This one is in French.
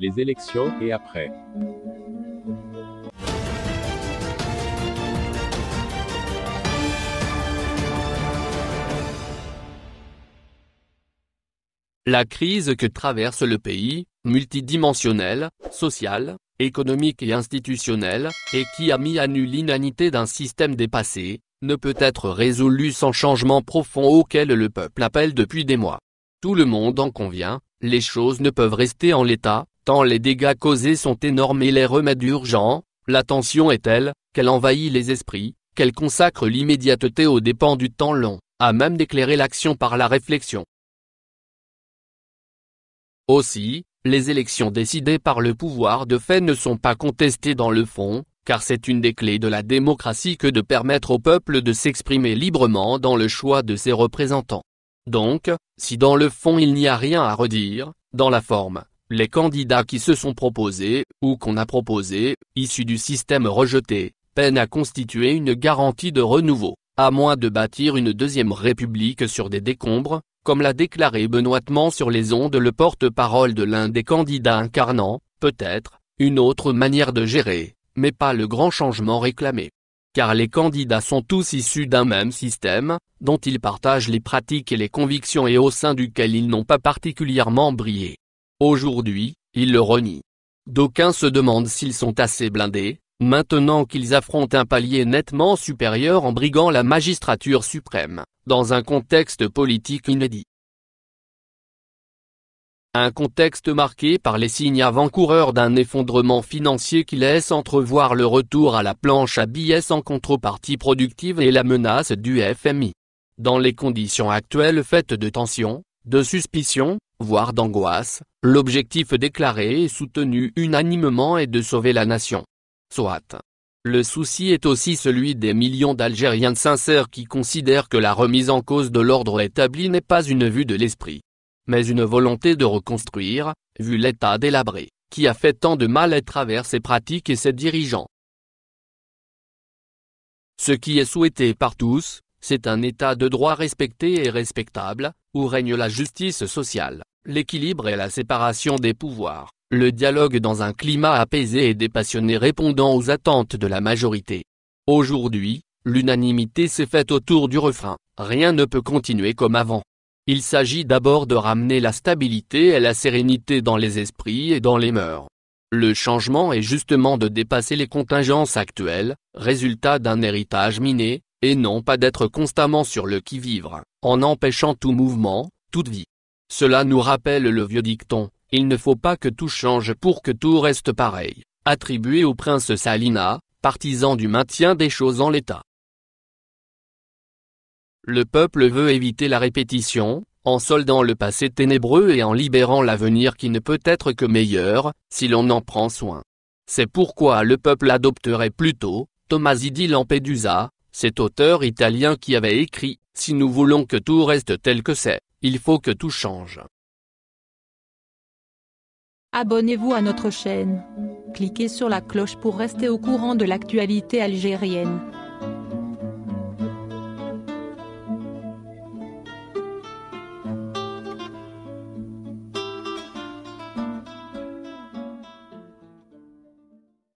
les élections et après. La crise que traverse le pays, multidimensionnelle, sociale, économique et institutionnelle, et qui a mis à nu l'inanité d'un système dépassé, ne peut être résolue sans changement profond auquel le peuple appelle depuis des mois. Tout le monde en convient, les choses ne peuvent rester en l'état, les dégâts causés sont énormes et les remèdes urgents, la tension est telle, qu'elle envahit les esprits, qu'elle consacre l'immédiateté aux dépens du temps long, à même d'éclairer l'action par la réflexion. Aussi, les élections décidées par le pouvoir de fait ne sont pas contestées dans le fond, car c'est une des clés de la démocratie que de permettre au peuple de s'exprimer librement dans le choix de ses représentants. Donc, si dans le fond il n'y a rien à redire, dans la forme, les candidats qui se sont proposés, ou qu'on a proposés, issus du système rejeté, peinent à constituer une garantie de renouveau, à moins de bâtir une deuxième république sur des décombres, comme l'a déclaré benoîtement sur les ondes le porte-parole de l'un des candidats incarnant, peut-être, une autre manière de gérer, mais pas le grand changement réclamé. Car les candidats sont tous issus d'un même système, dont ils partagent les pratiques et les convictions et au sein duquel ils n'ont pas particulièrement brillé. Aujourd'hui, il le renie. D'aucuns se demandent s'ils sont assez blindés, maintenant qu'ils affrontent un palier nettement supérieur en briguant la magistrature suprême, dans un contexte politique inédit. Un contexte marqué par les signes avant-coureurs d'un effondrement financier qui laisse entrevoir le retour à la planche à billets sans contrepartie productive et la menace du FMI. Dans les conditions actuelles faites de tension, de suspicion, voire d'angoisse, L'objectif déclaré et soutenu unanimement est de sauver la nation. Soit. Le souci est aussi celui des millions d'Algériens sincères qui considèrent que la remise en cause de l'ordre établi n'est pas une vue de l'esprit, mais une volonté de reconstruire, vu l'état délabré, qui a fait tant de mal à travers ses pratiques et ses dirigeants. Ce qui est souhaité par tous, c'est un état de droit respecté et respectable, où règne la justice sociale l'équilibre et la séparation des pouvoirs, le dialogue dans un climat apaisé et dépassionné répondant aux attentes de la majorité. Aujourd'hui, l'unanimité s'est faite autour du refrain « Rien ne peut continuer comme avant ». Il s'agit d'abord de ramener la stabilité et la sérénité dans les esprits et dans les mœurs. Le changement est justement de dépasser les contingences actuelles, résultat d'un héritage miné, et non pas d'être constamment sur le qui-vivre, en empêchant tout mouvement, toute vie. Cela nous rappelle le vieux dicton, il ne faut pas que tout change pour que tout reste pareil, attribué au prince Salina, partisan du maintien des choses en l'état. Le peuple veut éviter la répétition, en soldant le passé ténébreux et en libérant l'avenir qui ne peut être que meilleur, si l'on en prend soin. C'est pourquoi le peuple adopterait plutôt, Thomas Idilampedusa, Lampedusa, cet auteur italien qui avait écrit, si nous voulons que tout reste tel que c'est, il faut que tout change. Abonnez-vous à notre chaîne. Cliquez sur la cloche pour rester au courant de l'actualité algérienne.